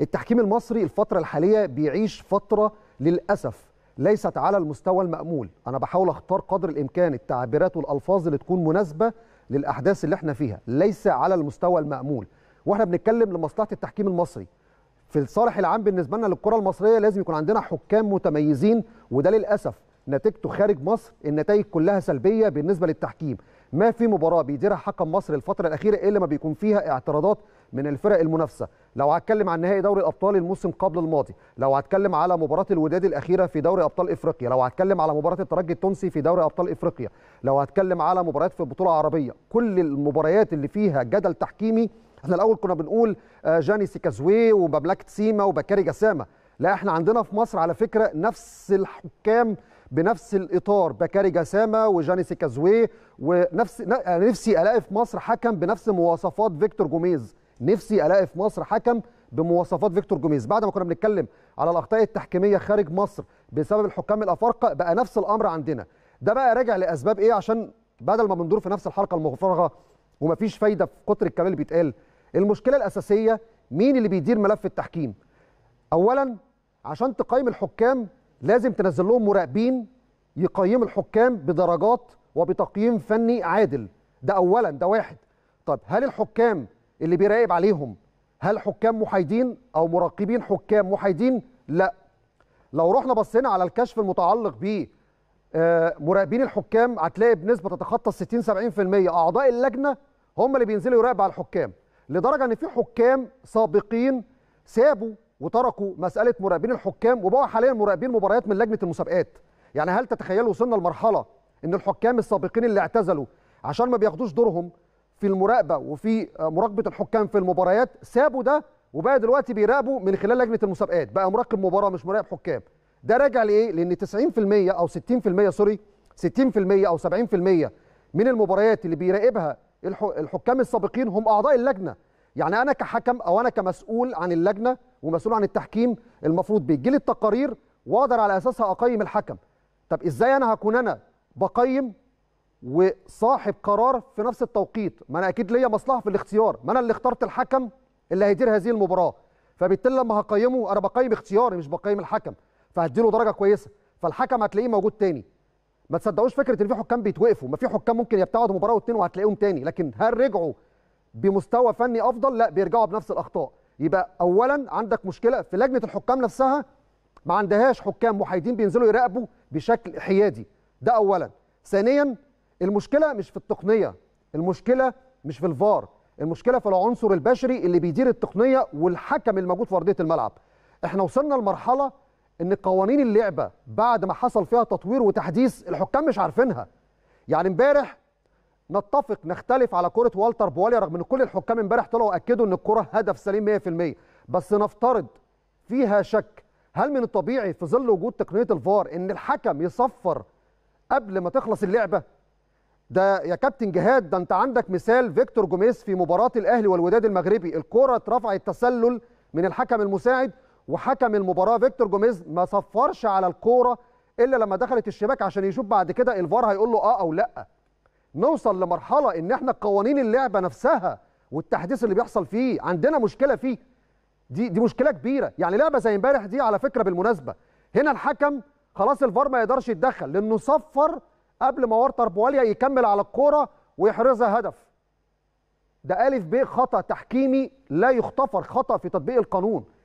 التحكيم المصري الفترة الحالية بيعيش فترة للأسف ليست على المستوى المأمول أنا بحاول أختار قدر الإمكان التعبيرات والألفاظ اللي تكون مناسبة للأحداث اللي احنا فيها ليس على المستوى المأمول واحنا بنتكلم لمصلحة التحكيم المصري في الصالح العام بالنسبة لنا للكرة المصرية لازم يكون عندنا حكام متميزين وده للأسف نتيجته خارج مصر النتائج كلها سلبيه بالنسبه للتحكيم ما في مباراه بيديرها حكم مصر الفتره الاخيره الا ما بيكون فيها اعتراضات من الفرق المنافسه لو هتكلم عن نهائي دوري الابطال الموسم قبل الماضي لو هتكلم على مباراه الوداد الاخيره في دوري ابطال افريقيا لو هتكلم على مباراه الترجي التونسي في دوري ابطال افريقيا لو هتكلم على مباريات في البطوله العربيه كل المباريات اللي فيها جدل تحكيمي احنا الاول كنا بنقول آه، جاني سيكازوي وبابلاك سيما وبكاري جسامه لا احنا عندنا في مصر على فكره نفس الحكام بنفس الاطار بكاري جسامه وجانيسي كازويه ونفس يعني نفسي الاقي في مصر حكم بنفس مواصفات فيكتور جوميز نفسي الاقي في مصر حكم بمواصفات فيكتور جوميز بعد ما كنا بنتكلم على الاخطاء التحكيميه خارج مصر بسبب الحكام الافارقه بقى نفس الامر عندنا ده بقى راجع لاسباب ايه عشان بدل ما بندور في نفس الحلقه المفرغه ومفيش فايده في كتر الكلام اللي بيتقال المشكله الاساسيه مين اللي بيدير ملف التحكيم اولا عشان تقيم الحكام لازم تنزل لهم مراقبين يقيموا الحكام بدرجات وبتقييم فني عادل ده اولا ده واحد طب هل الحكام اللي بيراقب عليهم هل حكام محايدين او مراقبين حكام محايدين لا لو رحنا بصينا على الكشف المتعلق ب آه، مراقبين الحكام هتلاقي بنسبه تتخطى 60 70% اعضاء اللجنه هم اللي بينزلوا يراقبوا على الحكام لدرجه ان في حكام سابقين سابوا وتركوا مساله مراقبين الحكام وبقوا حاليا مراقبين مباريات من لجنه المسابقات يعني هل تتخيلوا وصلنا لمرحله ان الحكام السابقين اللي اعتزلوا عشان ما بياخدوش دورهم في المراقبه وفي مراقبه الحكام في المباريات سابوا ده وبقى دلوقتي بيراقبوا من خلال لجنه المسابقات بقى مراقب مباراه مش مراقب حكام ده راجع لايه لان 90% او 60% سوري 60% او 70% من المباريات اللي بيراقبها الحكام السابقين هم اعضاء اللجنه يعني انا كحكم او انا كمسؤول عن اللجنه ومسؤول عن التحكيم المفروض بيجي لي التقارير واقدر على اساسها اقيم الحكم طب ازاي انا هكون انا بقيم وصاحب قرار في نفس التوقيت ما انا اكيد ليا مصلحه في الاختيار ما انا اللي اخترت الحكم اللي هيدير هذه المباراه فبالتالي لما هقيمه انا بقيم اختياري مش بقيم الحكم فهديله درجه كويسه فالحكم هتلاقيه موجود تاني ما تصدقوش فكره ان في حكام بيتوقفوا ما في حكام ممكن يبتعدوا مباراه واتنين وهتلاقيهم تاني لكن هل رجعوا بمستوى فني افضل لا بيرجعوا بنفس الاخطاء يبقى اولا عندك مشكله في لجنه الحكام نفسها ما عندهاش حكام محايدين بينزلوا يراقبوا بشكل حيادي ده اولا ثانيا المشكله مش في التقنيه المشكله مش في الفار المشكله في العنصر البشري اللي بيدير التقنيه والحكم الموجود في ارضيه الملعب احنا وصلنا لمرحله ان قوانين اللعبه بعد ما حصل فيها تطوير وتحديث الحكام مش عارفينها يعني امبارح نتفق نختلف على كره والتر بواليا رغم ان كل الحكام امبارح طلعوا اكدوا ان الكره هدف سليم 100% بس نفترض فيها شك هل من الطبيعي في ظل وجود تقنيه الفار ان الحكم يصفر قبل ما تخلص اللعبه ده يا كابتن جهاد ده انت عندك مثال فيكتور جوميز في مباراه الاهلي والوداد المغربي الكره اترفعت تسلل من الحكم المساعد وحكم المباراه فيكتور جوميز ما صفرش على الكوره الا لما دخلت الشباك عشان يشوف بعد كده الفار هيقول له اه او لا نوصل لمرحله ان احنا قوانين اللعبه نفسها والتحديث اللي بيحصل فيه عندنا مشكله فيه دي دي مشكله كبيره يعني لعبه زي امبارح دي على فكره بالمناسبه هنا الحكم خلاص الفار ما يقدرش يتدخل لانه صفر قبل ما وارتر بواليا يكمل على الكوره ويحرزها هدف ده الف ب خطا تحكيمي لا يختفر خطا في تطبيق القانون